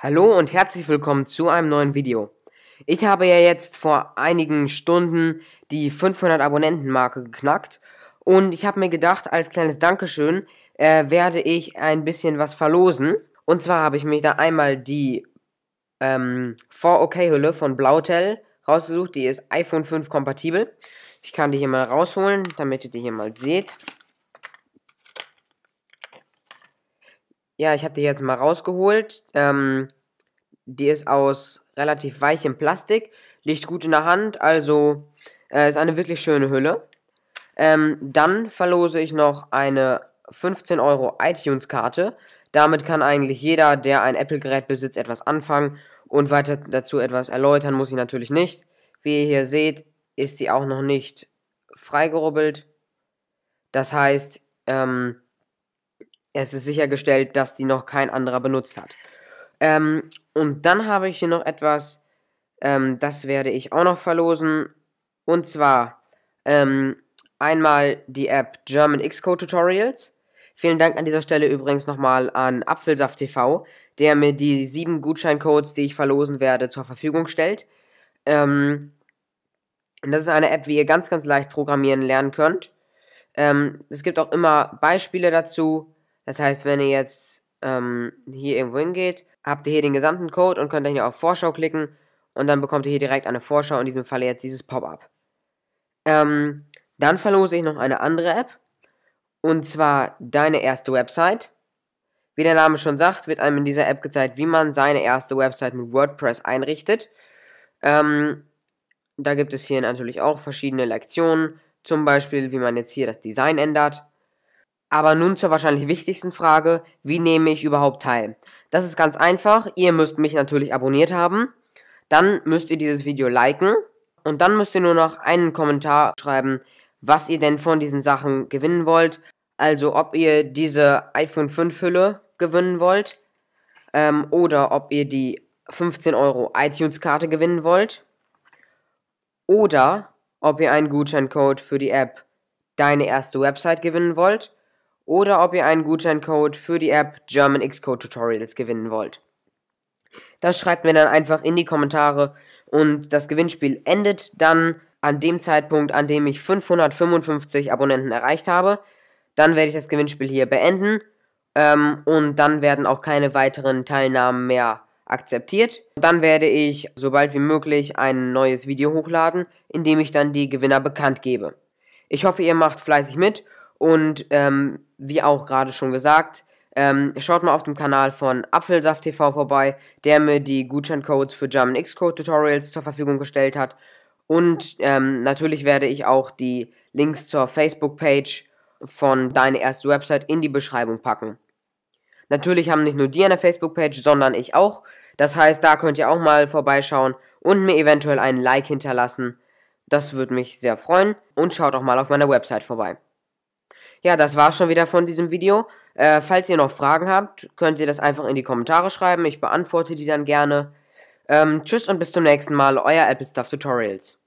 Hallo und herzlich willkommen zu einem neuen Video. Ich habe ja jetzt vor einigen Stunden die 500 Abonnenten-Marke geknackt und ich habe mir gedacht, als kleines Dankeschön äh, werde ich ein bisschen was verlosen. Und zwar habe ich mich da einmal die ähm, 4OK-Hülle von Blautel rausgesucht, die ist iPhone 5 kompatibel. Ich kann die hier mal rausholen, damit ihr die hier mal seht. Ja, ich habe die jetzt mal rausgeholt. Ähm, die ist aus relativ weichem Plastik, liegt gut in der Hand, also äh, ist eine wirklich schöne Hülle. Ähm, dann verlose ich noch eine 15 Euro iTunes-Karte. Damit kann eigentlich jeder, der ein Apple-Gerät besitzt, etwas anfangen und weiter dazu etwas erläutern muss ich natürlich nicht. Wie ihr hier seht, ist sie auch noch nicht freigerubbelt. Das heißt, ähm, es ist sichergestellt, dass die noch kein anderer benutzt hat. Ähm, und dann habe ich hier noch etwas, ähm, das werde ich auch noch verlosen. Und zwar ähm, einmal die App German Xcode Tutorials. Vielen Dank an dieser Stelle übrigens nochmal an Apfelsaft TV, der mir die sieben Gutscheincodes, die ich verlosen werde, zur Verfügung stellt. Ähm, das ist eine App, wie ihr ganz, ganz leicht programmieren lernen könnt. Ähm, es gibt auch immer Beispiele dazu. Das heißt, wenn ihr jetzt ähm, hier irgendwo hingeht, habt ihr hier den gesamten Code und könnt dann hier auf Vorschau klicken und dann bekommt ihr hier direkt eine Vorschau, in diesem Fall jetzt dieses Pop-up. Ähm, dann verlose ich noch eine andere App und zwar deine erste Website. Wie der Name schon sagt, wird einem in dieser App gezeigt, wie man seine erste Website mit WordPress einrichtet. Ähm, da gibt es hier natürlich auch verschiedene Lektionen, zum Beispiel wie man jetzt hier das Design ändert aber nun zur wahrscheinlich wichtigsten Frage, wie nehme ich überhaupt teil? Das ist ganz einfach, ihr müsst mich natürlich abonniert haben, dann müsst ihr dieses Video liken und dann müsst ihr nur noch einen Kommentar schreiben, was ihr denn von diesen Sachen gewinnen wollt. Also ob ihr diese iPhone 5 Hülle gewinnen wollt ähm, oder ob ihr die 15 Euro iTunes-Karte gewinnen wollt oder ob ihr einen Gutscheincode für die App Deine erste Website gewinnen wollt oder ob ihr einen Gutscheincode für die App German Xcode Tutorials gewinnen wollt. Das schreibt mir dann einfach in die Kommentare und das Gewinnspiel endet dann an dem Zeitpunkt, an dem ich 555 Abonnenten erreicht habe. Dann werde ich das Gewinnspiel hier beenden ähm, und dann werden auch keine weiteren Teilnahmen mehr akzeptiert. Dann werde ich sobald wie möglich ein neues Video hochladen, in dem ich dann die Gewinner bekannt gebe. Ich hoffe, ihr macht fleißig mit und ähm, wie auch gerade schon gesagt, ähm, schaut mal auf dem Kanal von Apfelsaft TV vorbei, der mir die Gutscheincodes für German Xcode Tutorials zur Verfügung gestellt hat. Und ähm, natürlich werde ich auch die Links zur Facebook-Page von Deine erste Website in die Beschreibung packen. Natürlich haben nicht nur die eine Facebook-Page, sondern ich auch. Das heißt, da könnt ihr auch mal vorbeischauen und mir eventuell einen Like hinterlassen. Das würde mich sehr freuen. Und schaut auch mal auf meiner Website vorbei. Ja, das war schon wieder von diesem Video. Äh, falls ihr noch Fragen habt, könnt ihr das einfach in die Kommentare schreiben. Ich beantworte die dann gerne. Ähm, tschüss und bis zum nächsten Mal, euer Apple Stuff Tutorials.